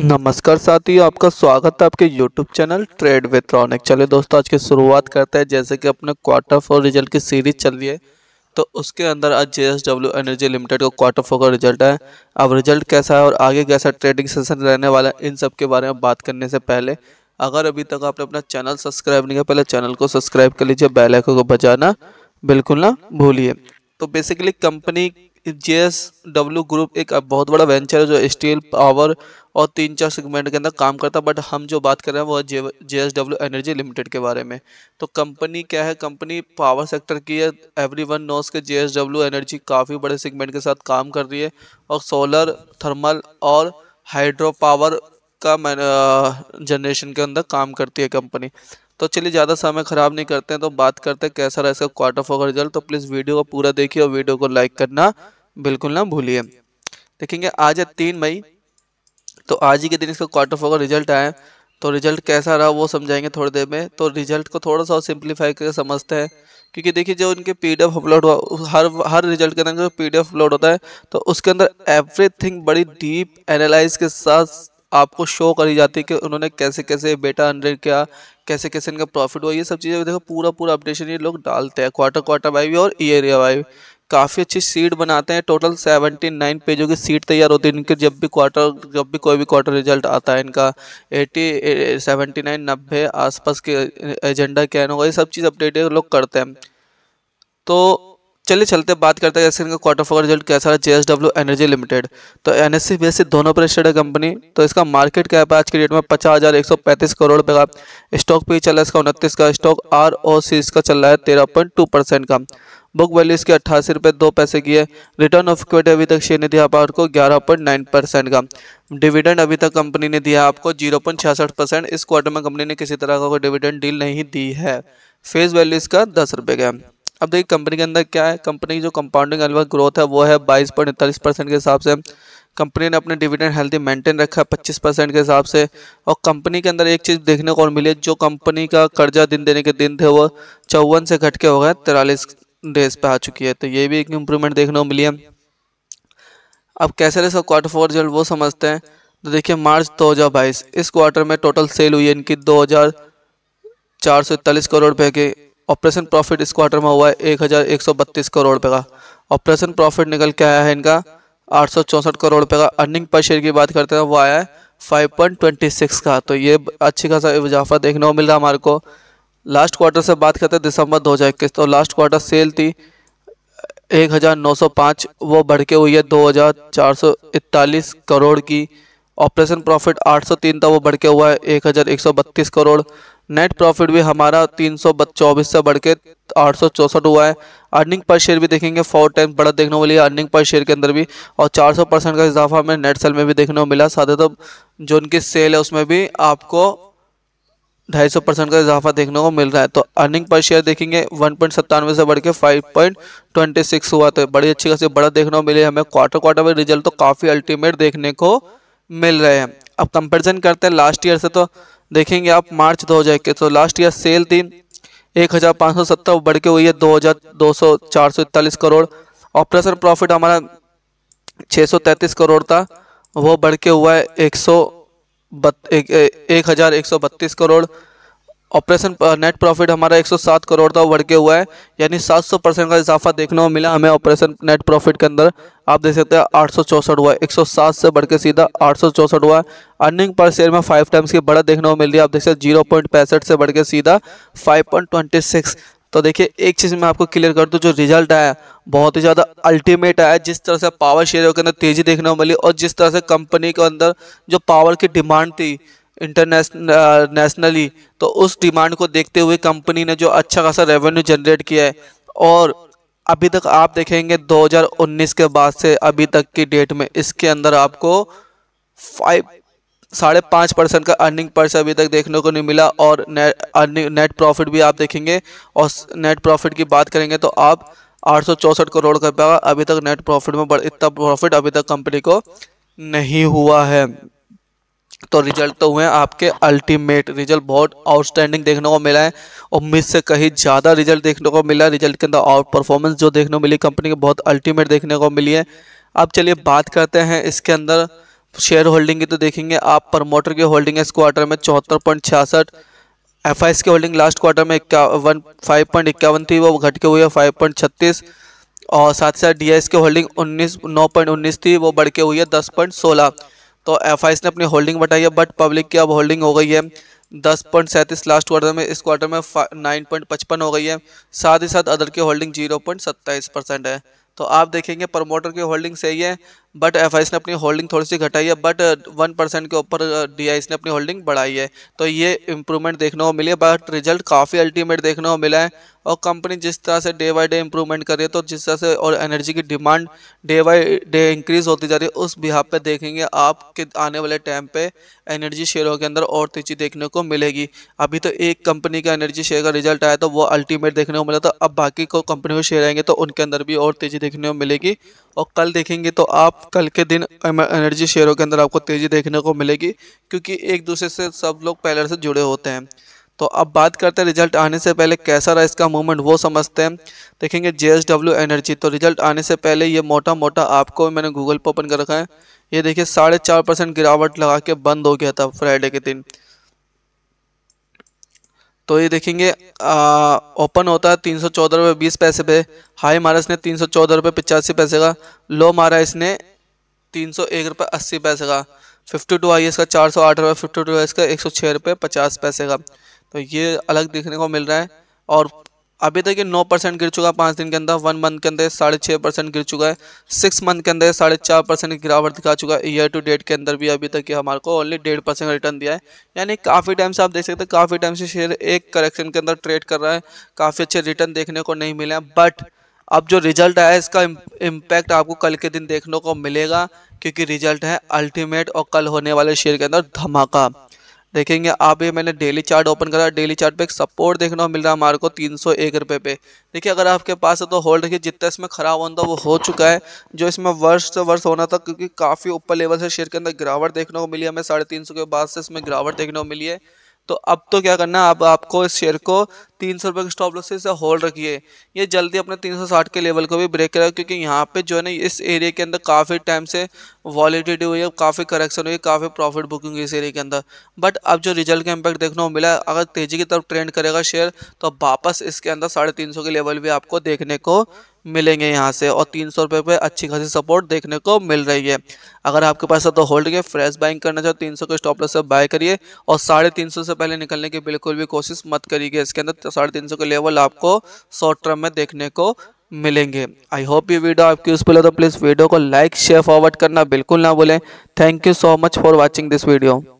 नमस्कार साथियों आपका स्वागत है आपके YouTube channel trade with Ronik चलिए दोस्तों आज की शुरुआत करते हैं जैसे कि अपने क्वार्टर फोर रिजल्ट की सीरीज चल रही है तो उसके अंदर आज J S W energy limited का क्वार्टर फोर का रिजल्ट है अब रिजल्ट कैसा है और आगे कैसा ट्रेडिंग सेशन रहने वाला है इन सब के बारे में बात करने से पहले अगर अभी तक आपने अपना चैनल सब्सक्राइब नहीं किया पहले चैनल को सब्सक्राइब कर लीजिए बैलैक को बजाना बिल्कुल ना भूलिए तो basically company J S W group एक बहुत बड़ा वेंचर है जो स्टील पावर और तीन चार सेगमेंट के अंदर काम करता है बट हम जो बात कर रहे हैं वो J J S W energy limited के बारे में तो कंपनी क्या है कंपनी पावर सेक्टर की है एवरी वन नोस के जे एस डब्ल्यू एनर्जी काफ़ी बड़े सेगमेंट के साथ काम कर रही है और सोलर थर्मल और हाइड्रो पावर का जनरेशन के अंदर काम करती है कंपनी तो चलिए ज़्यादा समय ख़राब नहीं करते हैं तो बात करते हैं कैसा रहा इसका क्वार्टर फोर का रिजल्ट तो प्लीज़ वीडियो को पूरा देखिए और वीडियो को लाइक करना बिल्कुल ना भूलिए देखेंगे आज है तीन मई तो आज ही के दिन इसका क्वार्टर फोर का रिजल्ट आया तो रिजल्ट कैसा रहा वो समझाएंगे थोड़ी देर में तो रिजल्ट को थोड़ा सा सिंप्लीफाई करके समझते हैं क्योंकि देखिए जो इनके पी डी एफ अपलोड हुआ हर हर रिजल्ट के अंदर जो पी डी एफ अपलोड होता है तो उसके अंदर एवरीथिंग बड़ी डीप एनालाइज के साथ आपको शो करी जाती है कि उन्होंने कैसे कैसे बेटा अंडर किया कैसे कैसे इनका प्रॉफिट हुआ ये सब चीज़ें देखो पूरा पूरा अपडेशन ये लोग डालते हैं क्वार्टर क्वार्टर बाई भी और ईयर बाई भी काफ़ी अच्छी सीट बनाते हैं टोटल सेवेंटी नाइन पेजों की सीट तैयार होती है इनके जब भी क्वार्टर जब भी कोई भी क्वार्टर रिजल्ट आता है इनका एटी सेवेंटी नाइन नब्बे पास के एजेंडा क्या होगा ये सब चीज़ अपडेट लोग करते हैं तो चलिए चलते बात करते हैं जैसे इनका क्वार्टर फोर रिजल्ट कैसा है जेएसडब्ल्यू एनर्जी लिमिटेड तो एन एस सी दोनों पर रजिस्टर्ड है कंपनी तो इसका मार्केट कैप है आज के डेट में पचास हज़ार एक सौ पैंतीस करोड़ रुपये का स्टॉक पे चल रहा है इसका उनतीस का स्टॉक आर ओ सी इसका चल रहा है तेरह पॉइंट टू परसेंट का बुक वैल्यू इसके अट्ठासी रुपये दो पैसे की है रिटर्न ऑफ इक्विटी अभी तक शेयर ने दिया आपको ग्यारह पॉइंट नाइन परसेंट का डिविडेंड अभी तक कंपनी ने दिया आपको जीरो पॉइंट छियासठ परसेंट इस क्वार्टर में कंपनी ने किसी तरह का कोई डिविडेंड डील नहीं दी है फेस वैल्यू इसका दस रुपये का अब देखिए कंपनी के अंदर क्या है कंपनी की जो कंपाउंडिंग एनुअल ग्रोथ है वो है बाईस पॉइंट इकतालीस परसेंट के हिसाब से कंपनी ने अपने डिविडेंड हेल्थी मेंटेन रखा है पच्चीस परसेंट के हिसाब से और कंपनी के अंदर एक चीज़ देखने को और मिली जो कंपनी का कर्जा दिन देने के दिन थे वो चौवन से घट के हो गए तिरालीस डेज पर आ चुकी है तो ये भी एक इम्प्रूवमेंट देखने को मिली है अब कैसे रहे सब क्वार्टर फोर रिजल्ट वो समझते हैं तो देखिए मार्च बाईस इस क्वार्टर में टोटल सेल हुई है इनकी दो हज़ार चार सौ इकतालीस करोड़ रुपये की ऑपरेशन प्रॉफिट इस क्वार्टर में हुआ है एक हज़ार एक सौ बत्तीस करोड़ रुपये का ऑपरेशन प्रॉफिट निकल के आया है इनका आठ सौ चौंसठ करोड़ रुपये का अर्निंग पर शेयर की बात करते हैं वो आया है फाइव पॉइंट ट्वेंटी सिक्स का तो ये अच्छी खासा इजाफा देखने को मिल रहा हमारे को लास्ट क्वार्टर से बात करते हैं दिसंबर दो हज़ार इक्कीस तो लास्ट क्वार्टर सेल थी एक हज़ार नौ सौ पाँच वो बढ़ के हुई है दो हज़ार चार सौ इकतालीस करोड़ की ऑपरेशन प्रॉफिट 803 था वो बढ़ के हुआ है 1132 करोड़ नेट प्रॉफिट भी हमारा तीन से बढ़ के आठ हुआ है अर्निंग पर शेयर भी देखेंगे फोर टाइम बड़ा देखने को मिली अर्निंग पर शेयर के अंदर भी और 400 परसेंट का इजाफा हमें नेट सेल में भी देखने को मिला साथ ही तो जो उनकी सेल है उसमें भी आपको ढाई सौ परसेंट का इजाफा देखने को मिल रहा है तो अर्निंग पर शेयर देखेंगे वन पॉइंट सत्तानवे से बढ़ के फाइव पॉइंट ट्वेंटी सिक्स हुआ तो बड़ी अच्छी खासी बड़ा देखने को मिली हमें क्वार्टर क्वार्टर में रिजल्ट तो काफ़ी अल्टीमेट देखने को मिल रहे हैं अब कंपेरिजन करते हैं लास्ट ईयर से तो देखेंगे आप मार्च दो हज़ार इक्कीस तो लास्ट ईयर सेल थी एक हज़ार पाँच सौ सत्तर बढ़ के हुई है दो हज़ार दो सौ चार सौ इकतालीस करोड़ ऑपरेशन प्रॉफिट हमारा छः सौ तैंतीस करोड़ था वो बढ़ के हुआ है एक सौ बत एक, एक हज़ार एक सौ बत्तीस करोड़ ऑपरेशन नेट प्रॉफिट हमारा 107 करोड़ था बढ़ के हुआ है यानी 700 परसेंट का इजाफा देखने को मिला हमें ऑपरेशन नेट प्रॉफिट के अंदर आप देख सकते हैं आठ हुआ है 107 से बढ़ के सीधा आठ हुआ है अर्निंग पर शेयर में फाइव टाइम्स की बढ़त देखने को मिल रही है आप देख सकते जीरो पॉइंट पैंसठ से बढ़ के सीधा फाइव तो देखिए एक चीज़ मैं आपको क्लियर कर दूँ जो रिजल्ट आया बहुत ही ज़्यादा अल्टीमेट आया जिस तरह से पावर शेयरों के अंदर तेज़ी देखने को मिली और जिस तरह से कंपनी के अंदर जो पावर की डिमांड थी इंटरनेशनली uh, तो उस डिमांड को देखते हुए कंपनी ने जो अच्छा खासा रेवेन्यू जनरेट किया है और अभी तक आप देखेंगे 2019 के बाद से अभी तक की डेट में इसके अंदर आपको फाइव साढ़े पाँच परसेंट का अर्निंग पर अभी तक देखने को नहीं मिला और नेट अर्निंग नेट प्रॉफिट भी आप देखेंगे और नेट प्रॉफिट की बात करेंगे तो आप आठ करोड़ का अभी तक नेट प्रॉफिट में इतना प्रॉफिट अभी तक कंपनी को नहीं हुआ है तो रिजल्ट तो हुए आपके अल्टीमेट रिजल्ट बहुत आउटस्टैंडिंग देखने को मिला है उम्मीद से कहीं ज़्यादा रिजल्ट देखने को मिला रिजल्ट के अंदर आउट परफॉर्मेंस जो देखने को मिली कंपनी की बहुत अल्टीमेट देखने को मिली है अब चलिए बात करते हैं इसके अंदर शेयर होल्डिंग की तो देखेंगे आप प्रमोटर की होल्डिंग है इस क्वार्टर में चौहत्तर पॉइंट छियासठ एफ की होल्डिंग लास्ट क्वार्टर में इक्यावन फाइव पॉइंट इक्यावन थी वो घट के हुई है फाइव पॉइंट छत्तीस और साथ ही साथ डी की होल्डिंग उन्नीस नौ पॉइंट उन्नीस थी वो बढ़ के हुई है दस पॉइंट सोलह तो एफ ने अपनी होल्डिंग बढ़ाई है बट पब्लिक की अब होल्डिंग हो गई है दस पॉइंट सैंतीस लास्ट क्वार्टर में इस क्वार्टर में नाइन पॉइंट पचपन हो गई है साथ ही साथ अदर की होल्डिंग जीरो पॉइंट सत्ताईस परसेंट है तो आप देखेंगे प्रमोटर की होल्डिंग सही है बट एफ ने अपनी होल्डिंग थोड़ी सी घटाई है बट वन परसेंट के ऊपर डी uh, ने अपनी होल्डिंग बढ़ाई है तो ये इंप्रूवमेंट देखने को मिली है बट रिजल्ट काफ़ी अल्टीमेट देखने को मिला है और कंपनी जिस तरह से डे बाई डे इंप्रूवमेंट कर रही है तो जिस तरह से और एनर्जी की demand day by day increase होती जा रही है उस बिहार पर देखेंगे आपके आने वाले टाइम पर एनर्जी शेयरों के अंदर और तेजी देखने को मिलेगी अभी तो एक कंपनी का एनर्जी शेयर का रिजल्ट आया तो वो अल्टीमेट देखने को मिला तो अब बाकी को कंपनी को शेयर आएंगे तो उनके अंदर भी और तेजी देखने को मिलेगी और कल देखेंगे तो आप कल के दिन एनर्जी शेयरों के अंदर आपको तेज़ी देखने को मिलेगी क्योंकि एक दूसरे से सब लोग पहले से जुड़े होते हैं तो अब बात करते हैं रिजल्ट आने से पहले कैसा रहा इसका मूवमेंट वो समझते हैं देखेंगे जे एनर्जी तो रिजल्ट आने से पहले ये मोटा मोटा आपको मैंने गूगल पर ओपन कर रखा है ये देखिए साढ़े चार परसेंट गिरावट लगा के बंद हो गया था फ्राइडे के दिन तो ये देखेंगे ओपन होता है तीन सौ चौदह रुपये बीस पैसे पे हाई मारा इसने तीन सौ चौदह रुपये पचासी पैसे का लो मारा इसने तीन सौ एक रुपये अस्सी पैसे का फिफ्टी टू आई इसका चार सौ आठ रुपये फिफ्टी टू आई इसका एक सौ छः रुपये पचास पैसे का तो ये अलग देखने को मिल रहा है और अभी तक ये नौ परसेंट गिर चुका है पाँच दिन के अंदर वन मंथ के अंदर साढ़े छः परसेंट गिर चुका है सिक्स मंथ के अंदर साढ़े चार परसेंट गिरावट दिखा चुका है ईयर टू डेट के अंदर भी अभी तक ये हमारे को ओनली डेढ़ परसेंट रिटर्न दिया है यानी काफ़ी टाइम से आप देख सकते हैं काफ़ी टाइम से शेयर एक करेक्शन के अंदर ट्रेड कर रहा है काफ़ी अच्छे रिटर्न देखने को नहीं मिले हैं बट अब जो रिजल्ट आया इसका इम्पैक्ट आपको कल के दिन देखने को मिलेगा क्योंकि रिजल्ट है अल्टीमेट और कल होने वाले शेयर के अंदर धमाका देखेंगे आप ये मैंने डेली चार्ट ओपन करा डेली चार्ट पे एक सपोर्ट देखने को मिल रहा है हमारे को तीन सौ एक रुपये पे देखिए अगर आपके पास है तो होल्ड रखिए जितना इसमें ख़राब होना था वो हो चुका है जो इसमें वर्ष से वर्ष होना था क्योंकि काफ़ी ऊपर लेवल से शेयर के अंदर गिरावट देखने को मिली हमें साढ़े तीन सौ के बाद से इसमें गिरावट देखने को मिली है तो अब तो क्या करना है अब आपको इस शेयर को तीन सौ रुपये के स्टॉप लॉस से इसे होल्ड रखिए ये जल्दी अपने तीन सौ साठ के लेवल को भी ब्रेक करेगा क्योंकि यहाँ पे जो है ना इस एरिया के अंदर काफ़ी टाइम से वॉलीडिटी हुई है काफ़ी करेक्शन हुई है काफ़ी प्रॉफिट बुकिंग हुई इस एरिया के अंदर बट अब जो रिजल्ट का इम्पैक्ट देखने को मिला अगर तेज़ी की तरफ ट्रेंड करेगा शेयर तो वापस इसके अंदर साढ़े तीन सौ के लेवल भी आपको देखने को मिलेंगे यहाँ से और तीन सौ रुपये पर अच्छी खासी सपोर्ट देखने को मिल रही है अगर आपके पास है तो होल्ड के फ्रेश बाइंग करना चाहो तो तीन सौ के स्टॉप लॉस से बाय करिए और साढ़े तीन सौ से पहले निकलने की बिल्कुल भी कोशिश मत करिएगा इसके अंदर तो साढ़े तीन सौ के लेवल आपको शॉर्ट टर्म में देखने को मिलेंगे आई होप ये वीडियो आपकी यूजफुल हो तो प्लीज़ वीडियो को लाइक शेयर फॉरवर्ड करना बिल्कुल ना भूलें thank you so much for watching this video